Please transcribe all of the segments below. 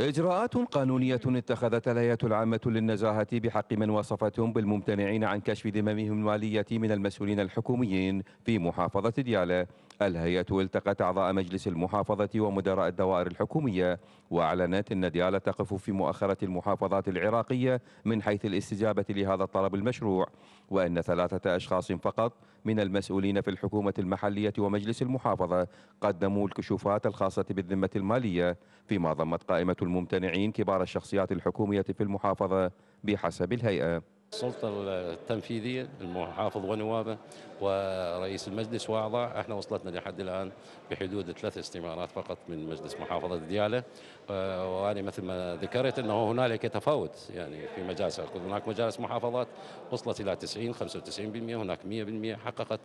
إجراءات قانونية اتخذتها الهيئة العامة للنزاهة بحق من وصفتهم بالممتنعين عن كشف ذممهم المالية من المسؤولين الحكوميين في محافظة ديالى الهيئة التقت أعضاء مجلس المحافظة ومدراء الدوائر الحكومية وأعلنت أن ديالا تقف في مؤخرة المحافظات العراقية من حيث الاستجابة لهذا الطلب المشروع وأن ثلاثة أشخاص فقط من المسؤولين في الحكومة المحلية ومجلس المحافظة قدموا الكشوفات الخاصة بالذمة المالية فيما ضمت قائمة الممتنعين كبار الشخصيات الحكومية في المحافظة بحسب الهيئة السلطة التنفيذية المحافظ ونوابه ورئيس المجلس وأعضاء احنا وصلتنا لحد الآن بحدود ثلاث استمارات فقط من مجلس محافظة ديالة آه، وأنا مثل ما ذكرت أنه هنالك تفاوت يعني في مجالس هناك مجالس محافظات وصلت إلى 90 95% هناك 100% حققت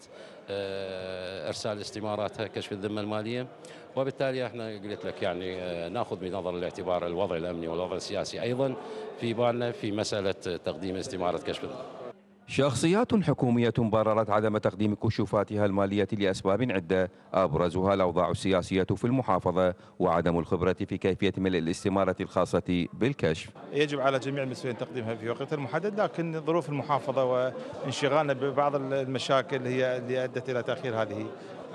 آه، إرسال استماراتها كشف الذمة المالية وبالتالي احنا قلت لك يعني آه، ناخذ بنظر الاعتبار الوضع الامني والوضع السياسي ايضا في بالنا في مساله تقديم استماره كشف الذمه. شخصيات حكومية بررت عدم تقديم كشوفاتها المالية لأسباب عدة أبرزها الأوضاع السياسية في المحافظة وعدم الخبرة في كيفية ملء الاستمارة الخاصة بالكشف يجب على جميع المسؤولين تقديمها في وقت المحدد لكن ظروف المحافظة وانشغالنا ببعض المشاكل هي اللي أدت إلى تأخير هذه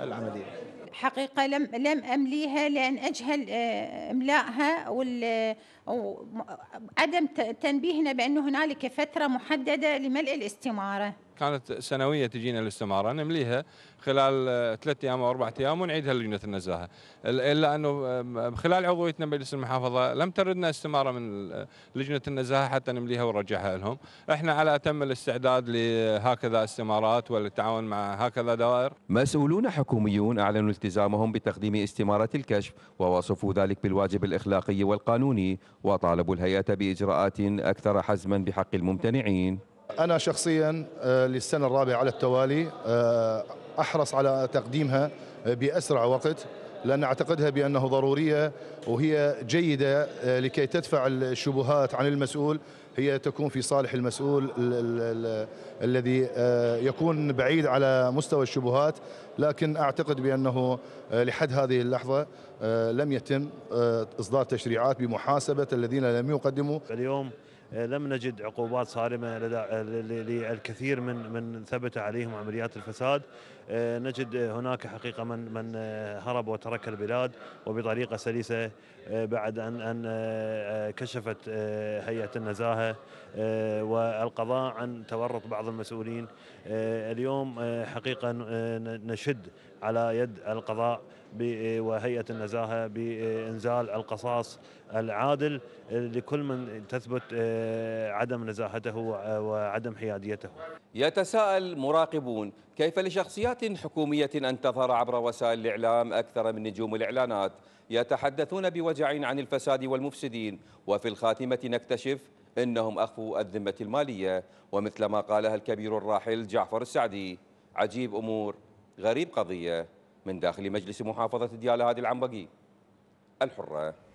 العملية حقيقة لم لم أمليها لأن أجهل آه، إملائها وعدم آه، تنبيهنا بأن هنالك فترة محددة لملء الاستمارة كانت سنويه تجينا الاستماره نمليها خلال ثلاث ايام او اربع ايام ونعيدها لجنه النزاهه الا انه خلال عضويتنا بمجلس المحافظه لم تردنا استماره من لجنه النزاهه حتى نمليها ونرجعها لهم احنا على اتم الاستعداد لهكذا استمارات والتعاون مع هكذا دوائر مسؤولون حكوميون اعلنوا التزامهم بتقديم استماره الكشف ووصفوا ذلك بالواجب الاخلاقي والقانوني وطالبوا الهيئه باجراءات اكثر حزما بحق الممتنعين أنا شخصيا آه، للسنة الرابعة على التوالي آه، أحرص على تقديمها آه، بأسرع وقت لأن أعتقدها بأنه ضرورية وهي جيدة لكي تدفع الشبهات عن المسؤول هي تكون في صالح المسؤول الذي يكون بعيد على مستوى الشبهات لكن أعتقد بأنه لحد هذه اللحظة لم يتم إصدار تشريعات بمحاسبة الذين لم يقدموا اليوم لم نجد عقوبات صارمه لدى للكثير من من ثبت عليهم عمليات الفساد آه، نجد هناك حقيقه من من آه، هرب وترك البلاد وبطريقه سلسه آه، بعد ان ان كشفت هيئه النزاهه والقضاء عن تورط بعض المسؤولين اليوم حقيقه نشد على يد القضاء وهيئه النزاهه بانزال القصاص العادل لكل من تثبت عدم نزاهته وعدم حياديته يتساءل مراقبون كيف لشخصيات حكومية أن تظهر عبر وسائل الإعلام أكثر من نجوم الإعلانات يتحدثون بوجع عن الفساد والمفسدين وفي الخاتمة نكتشف إنهم أخفوا الذمة المالية ومثل ما قالها الكبير الراحل جعفر السعدي عجيب أمور غريب قضية من داخل مجلس محافظة ديالى هادي العنبقي الحرة